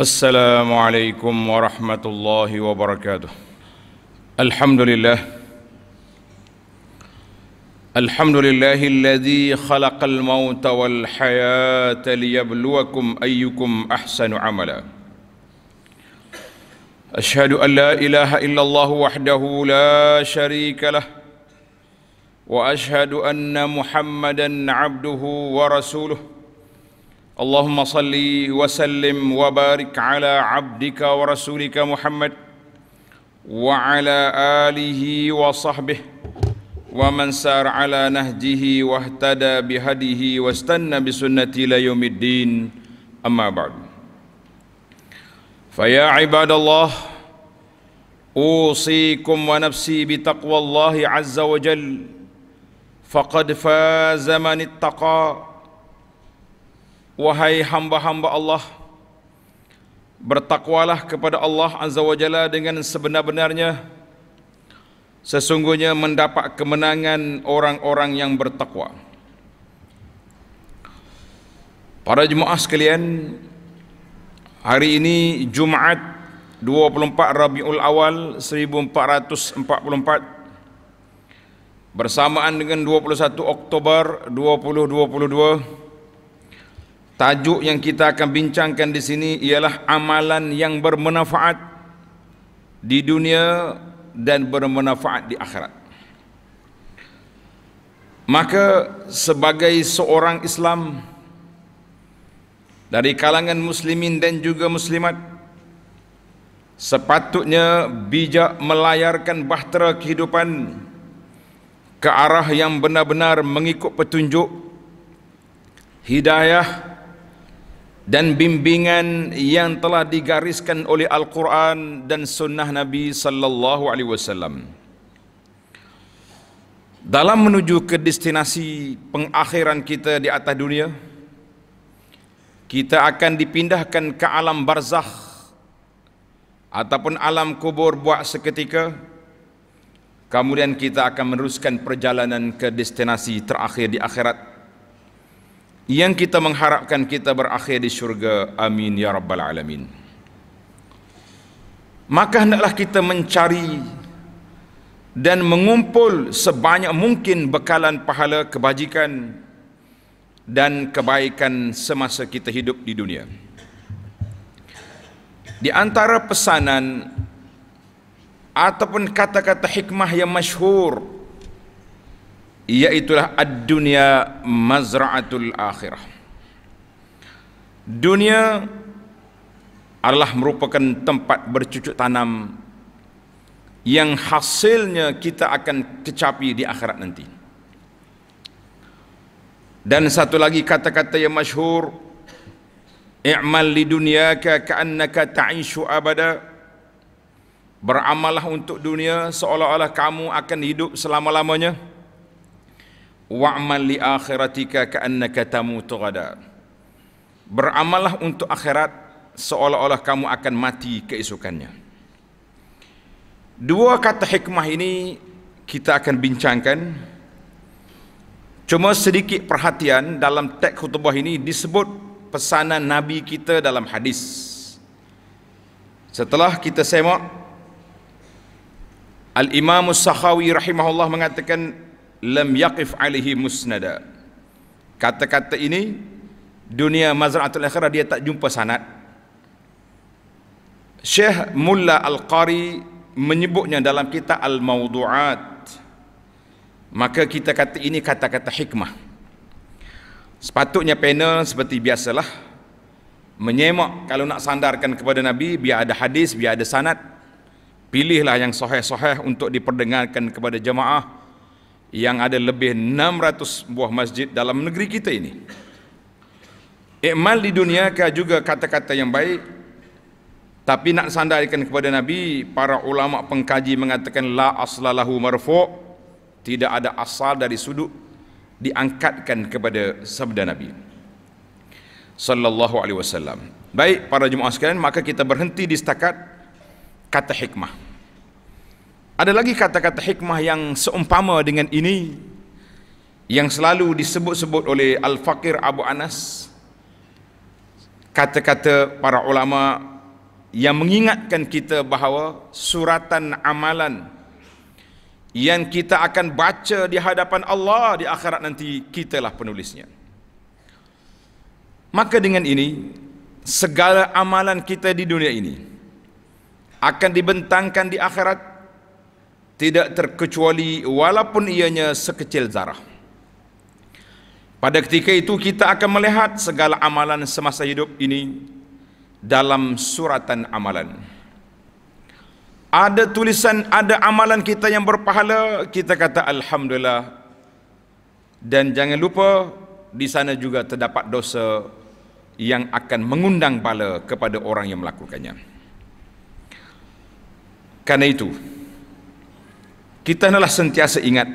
السلام عليكم ورحمة الله وبركاته الحمد لله الحمد لله الذي خلق الموت والحياة ليبلوكم أيكم أحسن عملا أشهد أن لا إله إلا الله وحده لا شريك له وأشهد أن محمدًا عبده ورسوله اللهم صل وسلم وبارك على عبدك ورسولك محمد وعلى اله وصحبه ومن سار على نهجه واهتدى بهديه واستنى بسنته الى يوم الدين اما بعد فيا عباد الله اوصيكم ونفسي بتقوى الله عز وجل فقد فاز من اتقى Wahai hamba-hamba Allah Bertakwalah kepada Allah Azza wa Jalla dengan sebenar-benarnya Sesungguhnya mendapat kemenangan orang-orang yang bertakwa Para jemaah sekalian Hari ini Jumaat 24 Rabiul Awal 1444 Bersamaan dengan 21 Oktober 2022 Tajuk yang kita akan bincangkan di sini ialah amalan yang bermanfaat di dunia dan bermanfaat di akhirat. Maka sebagai seorang Islam dari kalangan muslimin dan juga muslimat sepatutnya bijak melayarkan bahtera kehidupan ke arah yang benar-benar mengikut petunjuk hidayah dan bimbingan yang telah digariskan oleh Al-Quran dan Sunnah Nabi Sallallahu Alaihi Wasallam. Dalam menuju ke destinasi pengakhiran kita di atas dunia, kita akan dipindahkan ke alam barzakh ataupun alam kubur buat seketika. Kemudian kita akan meneruskan perjalanan ke destinasi terakhir di akhirat, yang kita mengharapkan kita berakhir di syurga amin ya rabbal alamin maka hendaklah kita mencari dan mengumpul sebanyak mungkin bekalan pahala kebajikan dan kebaikan semasa kita hidup di dunia di antara pesanan ataupun kata-kata hikmah yang masyhur iaitulah ad-dunya mazra'atul akhirah dunia adalah merupakan tempat bercucuk tanam yang hasilnya kita akan kecapi di akhirat nanti dan satu lagi kata-kata yang masyhur i'mal lidunyaka ka'annaka ta'ishu abada beramallah untuk dunia seolah-olah kamu akan hidup selama-lamanya wa'mal li akhiratika ka'annaka tamutu ghada beramallah untuk akhirat seolah-olah kamu akan mati keesokannya dua kata hikmah ini kita akan bincangkan cuma sedikit perhatian dalam tek khutbah ini disebut pesanan nabi kita dalam hadis setelah kita semak al Imamus As-Sakhawi rahimahullah mengatakan lam yaqif alaihi musnada kata-kata ini dunia mazraatul akhirah dia tak jumpa sanad Syekh Mulla Al-Qari menyebutnya dalam kitab Al-Mawdu'at maka kita kata ini kata-kata hikmah sepatutnya panel seperti biasalah menyemak kalau nak sandarkan kepada Nabi biar ada hadis, biar ada sanad pilihlah yang sahih-sahih untuk diperdengarkan kepada jemaah yang ada lebih 600 buah masjid dalam negeri kita ini. Ikmal di dunia ke juga kata-kata yang baik tapi nak sandarkan kepada Nabi para ulama pengkaji mengatakan la aslalahu marfu tidak ada asal dari sudut diangkatkan kepada sabda Nabi sallallahu alaihi wasallam baik para jemaah sekalian maka kita berhenti di setakat kata hikmah ada lagi kata-kata hikmah yang seumpama dengan ini yang selalu disebut-sebut oleh Al-Faqir Abu Anas kata-kata para ulama yang mengingatkan kita bahawa suratan amalan yang kita akan baca di hadapan Allah di akhirat nanti kitalah penulisnya maka dengan ini segala amalan kita di dunia ini akan dibentangkan di akhirat tidak terkecuali walaupun ianya sekecil zarah. Pada ketika itu kita akan melihat segala amalan semasa hidup ini dalam suratan amalan. Ada tulisan, ada amalan kita yang berpahala, kita kata Alhamdulillah. Dan jangan lupa, di sana juga terdapat dosa yang akan mengundang bala kepada orang yang melakukannya. Karena itu, kita hendaklah sentiasa ingat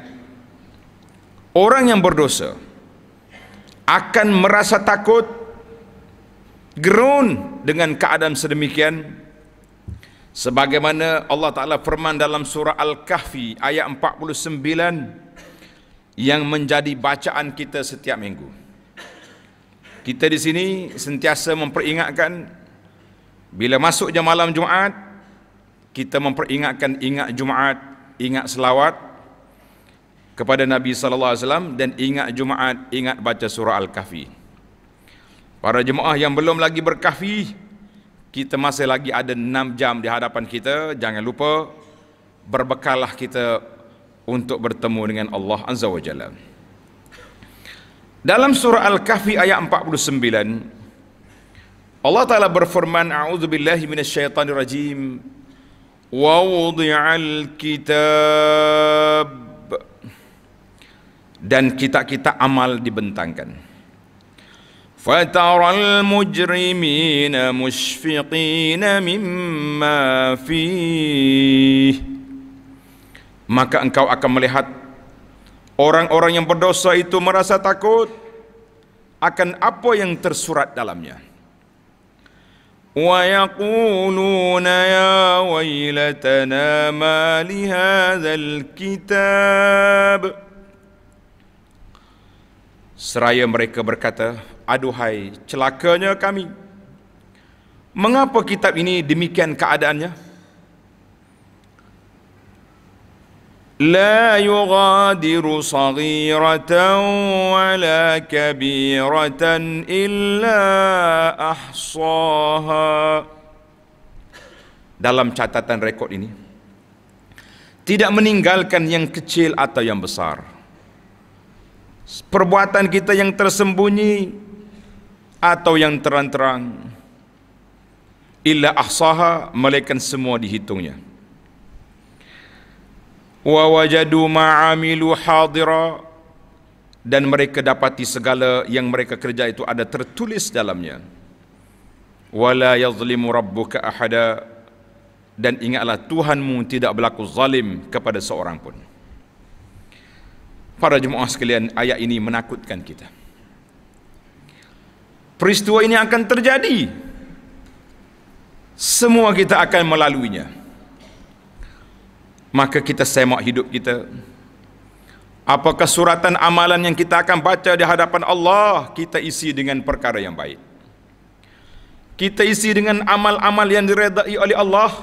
orang yang berdosa akan merasa takut gerun dengan keadaan sedemikian sebagaimana Allah Taala firman dalam surah Al-Kahfi ayat 49 yang menjadi bacaan kita setiap minggu. Kita di sini sentiasa memperingatkan bila masuk jam malam Jumaat kita memperingatkan ingat Jumaat ingat selawat kepada Nabi sallallahu alaihi wasallam dan ingat Jumaat, ingat baca surah Al-Kahfi. Para jemaah yang belum lagi berkahfi, kita masih lagi ada 6 jam di hadapan kita. Jangan lupa berbekallah kita untuk bertemu dengan Allah Azza wa Jalla. Dalam surah Al-Kahfi ayat 49, Allah Taala berfirman, "A'udzu billahi minasyaitonir rajim." ووضع الكتاب dan kita kita amal dibentangkan فترى المجرمين مشفقين مما فيه maka engkau akan melihat orang-orang yang berdosa itu merasa takut akan apa yang tersurat dalamnya. ويقولون يا ويلتنا ما لهذا الكتاب Seraya mereka berkata, Aduhai, celakanya kami. Mengapa kitab ini demikian keadaannya? لا يغادر صغيرة ولا كبيرة إلا أحصاها dalam catatan rekod ini tidak meninggalkan yang kecil atau yang besar perbuatan kita yang tersembunyi atau yang terang-terang illa ahsaha malaikat semua dihitungnya wa wajadu ma'amilu hadira dan mereka dapati segala yang mereka kerja itu ada tertulis dalamnya wala yazlimu rabbuka ahada dan ingatlah Tuhanmu tidak berlaku zalim kepada seorang pun para jemaah sekalian ayat ini menakutkan kita peristiwa ini akan terjadi semua kita akan melaluinya maka kita semak hidup kita apakah suratan amalan yang kita akan baca di hadapan Allah kita isi dengan perkara yang baik kita isi dengan amal-amal yang diredai oleh Allah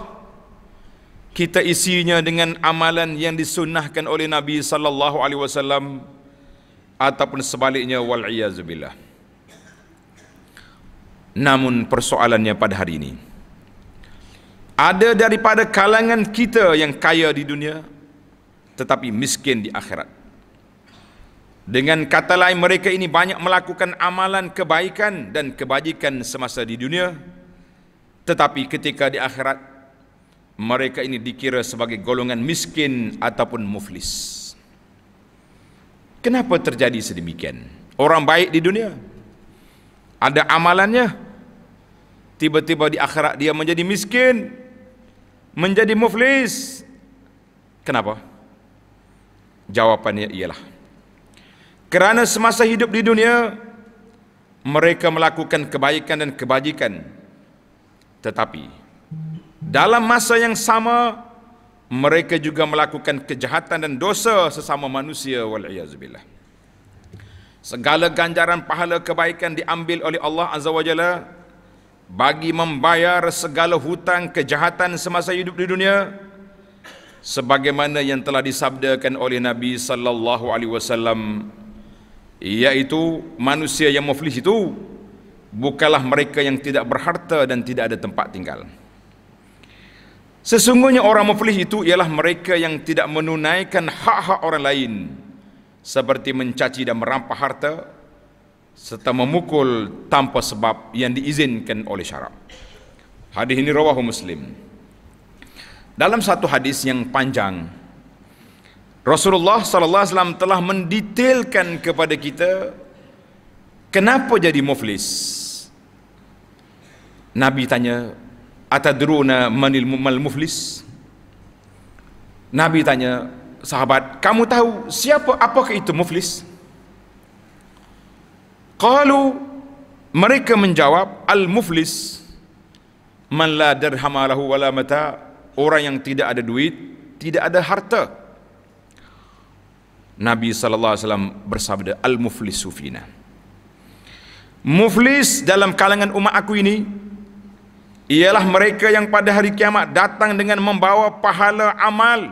kita isinya dengan amalan yang disunnahkan oleh Nabi sallallahu alaihi wasallam ataupun sebaliknya wal iazubillah namun persoalannya pada hari ini ada daripada kalangan kita yang kaya di dunia tetapi miskin di akhirat dengan kata lain mereka ini banyak melakukan amalan kebaikan dan kebajikan semasa di dunia tetapi ketika di akhirat mereka ini dikira sebagai golongan miskin ataupun muflis kenapa terjadi sedemikian orang baik di dunia ada amalannya tiba-tiba di akhirat dia menjadi miskin menjadi muflis. Kenapa? Jawapannya ialah kerana semasa hidup di dunia mereka melakukan kebaikan dan kebajikan. Tetapi dalam masa yang sama mereka juga melakukan kejahatan dan dosa sesama manusia waliyazbillah. Segala ganjaran pahala kebaikan diambil oleh Allah Azza Wajalla bagi membayar segala hutang kejahatan semasa hidup di dunia sebagaimana yang telah disabdakan oleh Nabi sallallahu alaihi wasallam iaitu manusia yang muflis itu bukanlah mereka yang tidak berharta dan tidak ada tempat tinggal sesungguhnya orang muflis itu ialah mereka yang tidak menunaikan hak-hak orang lain seperti mencaci dan merampas harta serta memukul tanpa sebab yang diizinkan oleh syarak. Hadis ini rawahu Muslim. Dalam satu hadis yang panjang, Rasulullah sallallahu alaihi wasallam telah mendetailkan kepada kita kenapa jadi muflis. Nabi tanya, "Atadruna manil mal muflis?" Nabi tanya, "Sahabat, kamu tahu siapa apakah itu muflis?" Qalu mereka menjawab al muflis man la dirhamalahu wala mata orang yang tidak ada duit tidak ada harta Nabi sallallahu alaihi wasallam bersabda al muflis sufina Muflis dalam kalangan umat aku ini ialah mereka yang pada hari kiamat datang dengan membawa pahala amal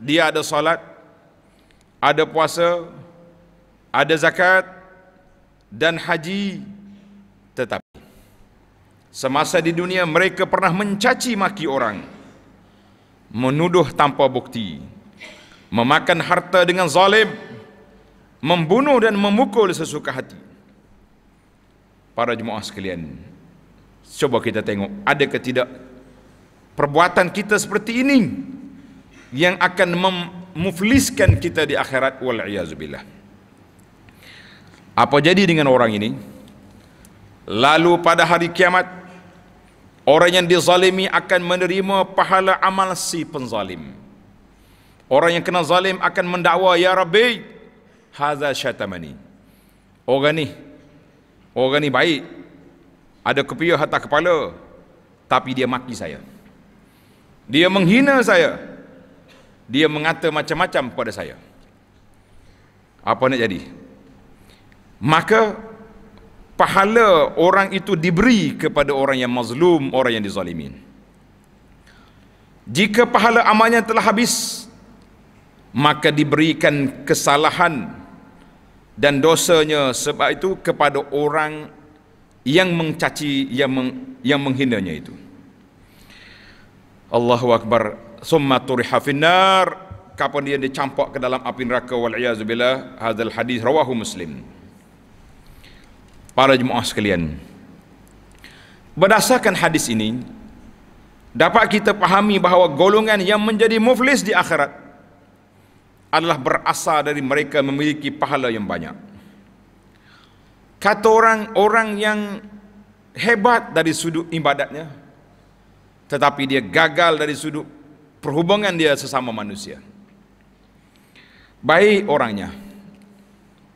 dia ada solat ada puasa ada zakat dan haji tetapi semasa di dunia mereka pernah mencaci maki orang menuduh tanpa bukti memakan harta dengan zalim membunuh dan memukul sesuka hati para jemaah sekalian cuba kita tengok ada ke tidak perbuatan kita seperti ini yang akan memufliskan kita di akhirat wal iazubillah apa jadi dengan orang ini lalu pada hari kiamat orang yang dizalimi akan menerima pahala amal si penzalim orang yang kena zalim akan mendakwa ya rabbi hadza syatamani orang ni orang ni baik ada kepiah hatta kepala tapi dia maki saya dia menghina saya dia mengata macam-macam kepada saya apa nak jadi maka pahala orang itu diberi kepada orang yang mazlum, orang yang dizalimin. Jika pahala amalnya telah habis, maka diberikan kesalahan dan dosanya sebab itu kepada orang yang mencaci yang meng, yang menghinanya itu. Allahu akbar. Summa turiha finnar kapan dia dicampak ke dalam api neraka wal iazu billah hadal hadis rawahu muslim para jemaah sekalian berdasarkan hadis ini dapat kita pahami bahawa golongan yang menjadi muflis di akhirat adalah berasal dari mereka memiliki pahala yang banyak kata orang orang yang hebat dari sudut ibadatnya tetapi dia gagal dari sudut perhubungan dia sesama manusia baik orangnya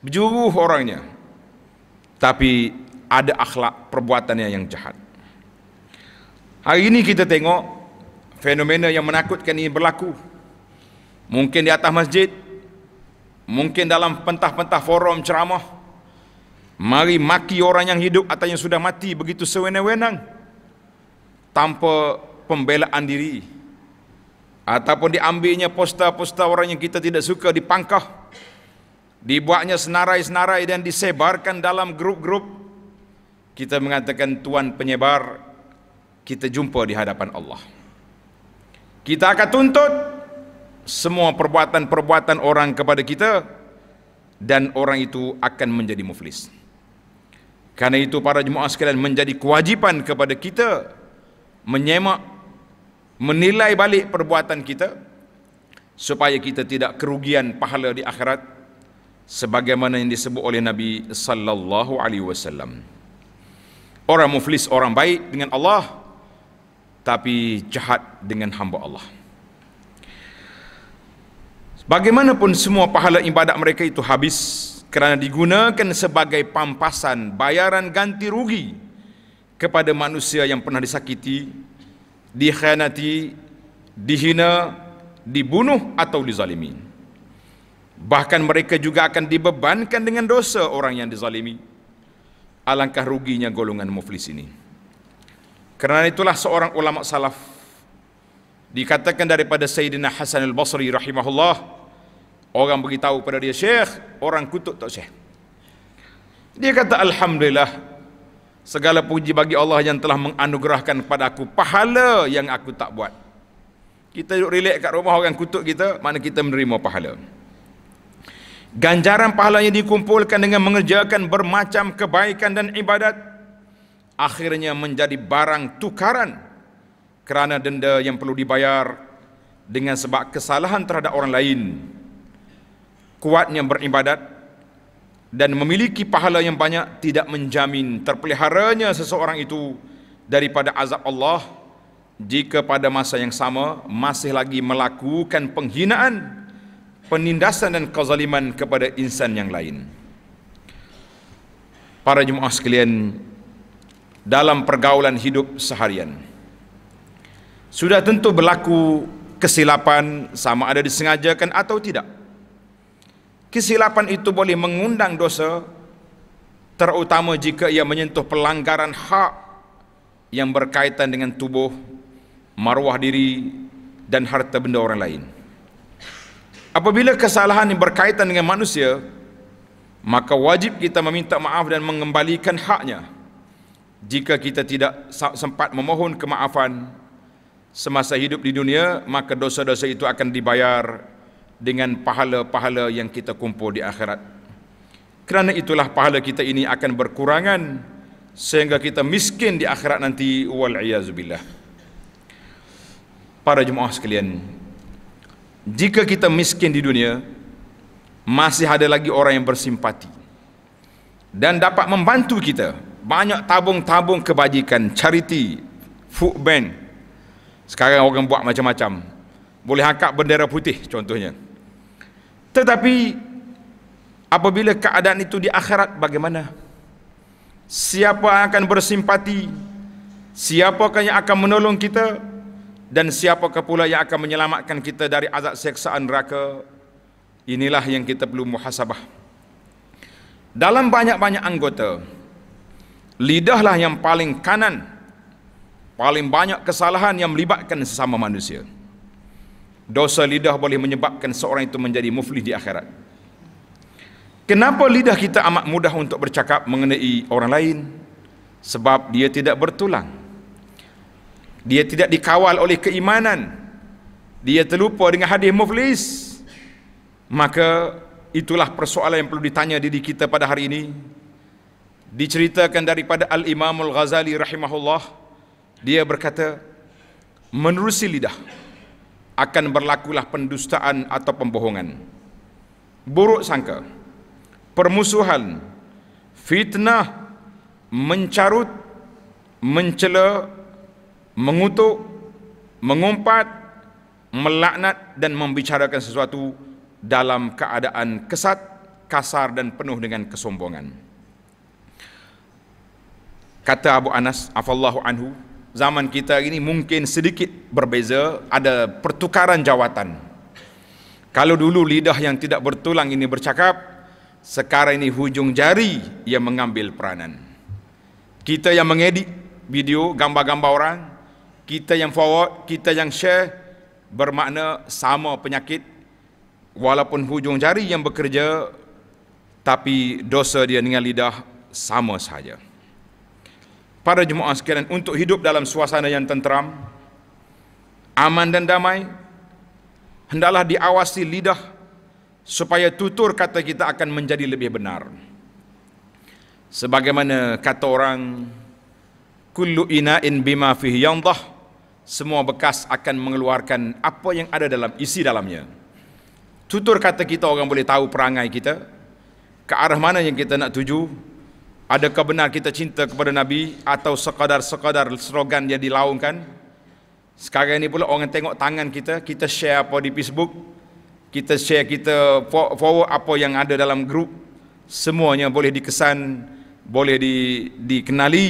berjuruh orangnya tapi ada akhlak perbuatannya yang jahat. Hari ini kita tengok fenomena yang menakutkan ini berlaku. Mungkin di atas masjid, mungkin dalam pentah-pentah forum ceramah. Mari maki orang yang hidup atau yang sudah mati begitu sewenang-wenang tanpa pembelaan diri ataupun diambilnya poster-poster orang yang kita tidak suka dipangkah pangkah dibuatnya senarai-senarai dan disebarkan dalam grup-grup kita mengatakan tuan penyebar kita jumpa di hadapan Allah kita akan tuntut semua perbuatan-perbuatan orang kepada kita dan orang itu akan menjadi muflis karena itu para jemaah sekalian menjadi kewajipan kepada kita menyemak menilai balik perbuatan kita supaya kita tidak kerugian pahala di akhirat sebagaimana yang disebut oleh Nabi sallallahu alaihi wasallam. Orang muflis orang baik dengan Allah tapi jahat dengan hamba Allah. Bagaimanapun semua pahala ibadat mereka itu habis kerana digunakan sebagai pampasan bayaran ganti rugi kepada manusia yang pernah disakiti, dikhianati, dihina, dibunuh atau dizalimi. Bahkan mereka juga akan dibebankan dengan dosa orang yang dizalimi. Alangkah ruginya golongan muflis ini. Kerana itulah seorang ulama salaf dikatakan daripada Sayyidina Hasan al-Basri rahimahullah orang beritahu kepada dia syekh orang kutuk tak syekh dia kata alhamdulillah segala puji bagi Allah yang telah menganugerahkan kepada aku pahala yang aku tak buat kita duduk relax kat rumah orang kutuk kita mana kita menerima pahala ganjaran pahalanya dikumpulkan dengan mengerjakan bermacam kebaikan dan ibadat akhirnya menjadi barang tukaran kerana denda yang perlu dibayar dengan sebab kesalahan terhadap orang lain kuatnya beribadat dan memiliki pahala yang banyak tidak menjamin terpeliharanya seseorang itu daripada azab Allah jika pada masa yang sama masih lagi melakukan penghinaan penindasan dan kezaliman kepada insan yang lain. Para jemaah sekalian, dalam pergaulan hidup seharian, sudah tentu berlaku kesilapan sama ada disengajakan atau tidak. Kesilapan itu boleh mengundang dosa, terutama jika ia menyentuh pelanggaran hak yang berkaitan dengan tubuh, maruah diri, dan harta benda orang lain. Apabila kesalahan ini berkaitan dengan manusia, maka wajib kita meminta maaf dan mengembalikan haknya. Jika kita tidak sempat memohon kemaafan semasa hidup di dunia, maka dosa-dosa itu akan dibayar dengan pahala-pahala yang kita kumpul di akhirat. Kerana itulah pahala kita ini akan berkurangan sehingga kita miskin di akhirat nanti wal iazubillah. Para jemaah sekalian, jika kita miskin di dunia masih ada lagi orang yang bersimpati dan dapat membantu kita banyak tabung-tabung kebajikan charity food bank sekarang orang buat macam-macam boleh angkat bendera putih contohnya tetapi apabila keadaan itu di akhirat bagaimana siapa yang akan bersimpati siapakah yang akan menolong kita dan siapakah pula yang akan menyelamatkan kita dari azab seksaan neraka inilah yang kita perlu muhasabah dalam banyak-banyak anggota lidahlah yang paling kanan paling banyak kesalahan yang melibatkan sesama manusia dosa lidah boleh menyebabkan seorang itu menjadi muflih di akhirat kenapa lidah kita amat mudah untuk bercakap mengenai orang lain sebab dia tidak bertulang dia tidak dikawal oleh keimanan dia terlupa dengan hadis muflis maka itulah persoalan yang perlu ditanya diri kita pada hari ini diceritakan daripada al-imamul ghazali rahimahullah dia berkata menerusi lidah akan berlakulah pendustaan atau pembohongan buruk sangka permusuhan fitnah mencarut mencela mengutuk, mengumpat, melaknat dan membicarakan sesuatu dalam keadaan kesat, kasar dan penuh dengan kesombongan. Kata Abu Anas afallahu anhu, zaman kita ini mungkin sedikit berbeza, ada pertukaran jawatan. Kalau dulu lidah yang tidak bertulang ini bercakap, sekarang ini hujung jari yang mengambil peranan. Kita yang mengedit video gambar-gambar orang, kita yang forward, kita yang share bermakna sama penyakit walaupun hujung jari yang bekerja tapi dosa dia dengan lidah sama sahaja. Para jemaah sekalian untuk hidup dalam suasana yang tenteram, aman dan damai, hendalah diawasi lidah supaya tutur kata kita akan menjadi lebih benar. Sebagaimana kata orang, kullu ina'in bima fihi yandah, semua bekas akan mengeluarkan apa yang ada dalam isi dalamnya. Tutur kata kita orang boleh tahu perangai kita, ke arah mana yang kita nak tuju, adakah benar kita cinta kepada Nabi atau sekadar-sekadar serogan yang dilaungkan. Sekarang ini pula orang tengok tangan kita, kita share apa di Facebook, kita share kita forward apa yang ada dalam grup, semuanya boleh dikesan, boleh di, dikenali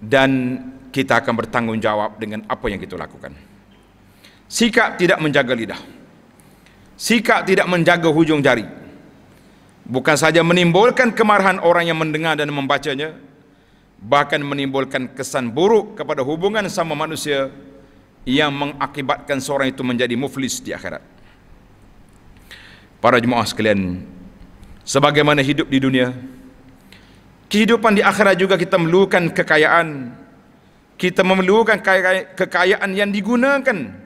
dan kita akan bertanggungjawab dengan apa yang kita lakukan. Sikap tidak menjaga lidah. Sikap tidak menjaga hujung jari. Bukan saja menimbulkan kemarahan orang yang mendengar dan membacanya, bahkan menimbulkan kesan buruk kepada hubungan sama manusia yang mengakibatkan seorang itu menjadi muflis di akhirat. Para jemaah sekalian, sebagaimana hidup di dunia, kehidupan di akhirat juga kita memerlukan kekayaan kita memerlukan kekayaan yang digunakan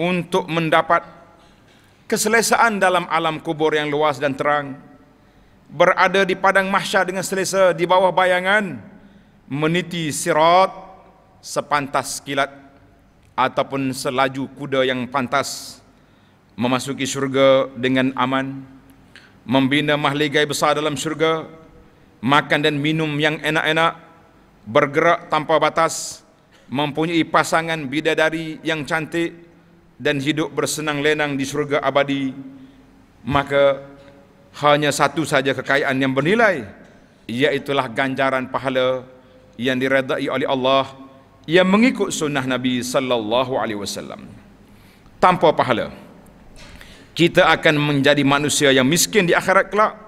untuk mendapat keselesaan dalam alam kubur yang luas dan terang berada di padang mahsyar dengan selesa di bawah bayangan meniti sirat sepantas kilat ataupun selaju kuda yang pantas memasuki syurga dengan aman membina mahligai besar dalam syurga makan dan minum yang enak-enak bergerak tanpa batas, mempunyai pasangan bidadari yang cantik dan hidup bersenang lenang di syurga abadi, maka hanya satu saja kekayaan yang bernilai, iaitulah ganjaran pahala yang diredai oleh Allah yang mengikut sunnah Nabi sallallahu alaihi wasallam. Tanpa pahala, kita akan menjadi manusia yang miskin di akhirat kelak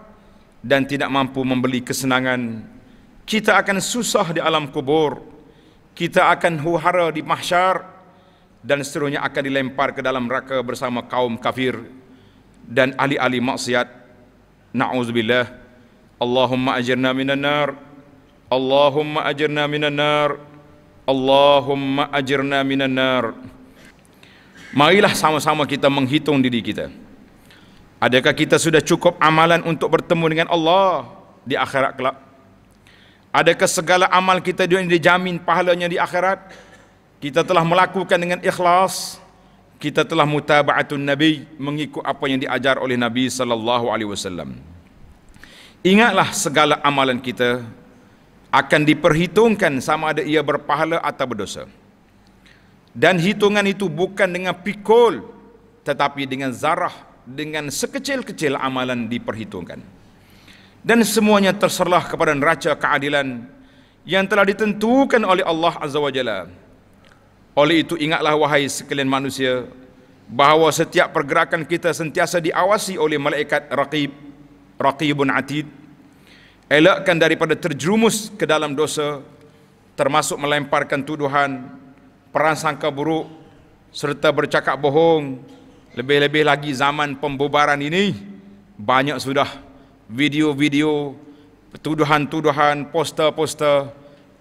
dan tidak mampu membeli kesenangan kita akan susah di alam kubur kita akan huhara di mahsyar dan seterusnya akan dilempar ke dalam raka bersama kaum kafir dan ahli-ahli maksiat na'udzubillah Allahumma ajirna minan nar Allahumma ajirna minan nar Allahumma ajirna minan nar Marilah sama-sama kita menghitung diri kita Adakah kita sudah cukup amalan untuk bertemu dengan Allah di akhirat kelak Adakah segala amal kita di dunia dijamin pahalanya di akhirat? Kita telah melakukan dengan ikhlas. Kita telah mutaba'atun Nabi mengikut apa yang diajar oleh Nabi sallallahu alaihi wasallam. Ingatlah segala amalan kita akan diperhitungkan sama ada ia berpahala atau berdosa. Dan hitungan itu bukan dengan pikul tetapi dengan zarah dengan sekecil-kecil amalan diperhitungkan dan semuanya terserlah kepada neraca keadilan yang telah ditentukan oleh Allah Azza wa Jalla. Oleh itu ingatlah wahai sekalian manusia bahawa setiap pergerakan kita sentiasa diawasi oleh malaikat raqib, raqibun atid. Elakkan daripada terjerumus ke dalam dosa termasuk melemparkan tuduhan, prasangka buruk serta bercakap bohong. Lebih-lebih lagi zaman pembubaran ini banyak sudah video-video tuduhan-tuduhan, poster-poster,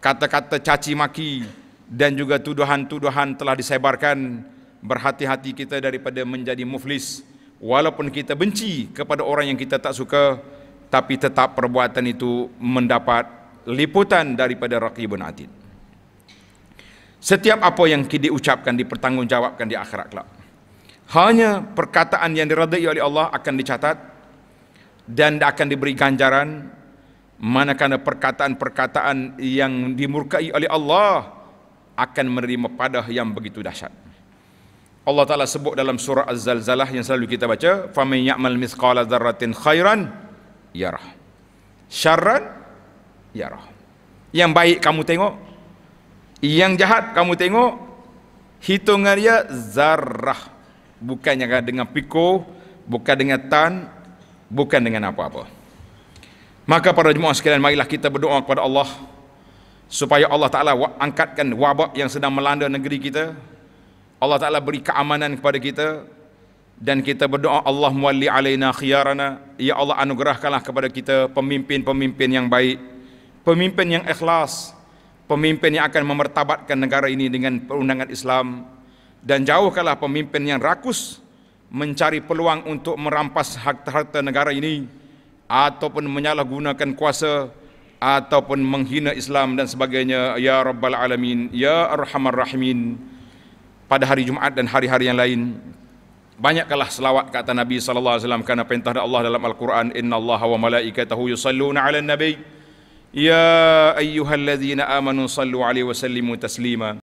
kata-kata caci maki dan juga tuduhan-tuduhan telah disebarkan. Berhati-hati kita daripada menjadi muflis walaupun kita benci kepada orang yang kita tak suka tapi tetap perbuatan itu mendapat liputan daripada Raqibun Atid. Setiap apa yang ucapkan dipertanggungjawabkan di akhirat kelak. Hanya perkataan yang diredai oleh Allah akan dicatat dan akan diberi ganjaran manakala perkataan-perkataan yang dimurkai oleh Allah akan menerima padah yang begitu dahsyat. Allah Taala sebut dalam surah Az-Zalzalah yang selalu kita baca, "Faman ya'mal mithqala dzarratin khairan yarah." Syarran yarah. Yang baik kamu tengok, yang jahat kamu tengok, hitungan dia zarrah. Bukannya dengan pikul, bukan dengan tan, bukan dengan apa-apa. Maka para jemaah sekalian, marilah kita berdoa kepada Allah supaya Allah Taala angkatkan wabak yang sedang melanda negeri kita. Allah Taala beri keamanan kepada kita dan kita berdoa Allah muwalli alaina khiyarana, ya Allah anugerahkanlah kepada kita pemimpin-pemimpin yang baik, pemimpin yang ikhlas, pemimpin yang akan memertabatkan negara ini dengan perundangan Islam dan jauhkanlah pemimpin yang rakus mencari peluang untuk merampas harta-harta negara ini ataupun menyalahgunakan kuasa ataupun menghina Islam dan sebagainya ya rabbal alamin ya arhamar rahimin pada hari Jumaat dan hari-hari yang lain banyakkanlah selawat kata Nabi sallallahu alaihi wasallam kerana perintah Allah dalam Al-Quran innallaha wa malaikatahu yusalluna 'alan nabi ya ayyuhallazina amanu sallu 'alaihi wa sallimu taslima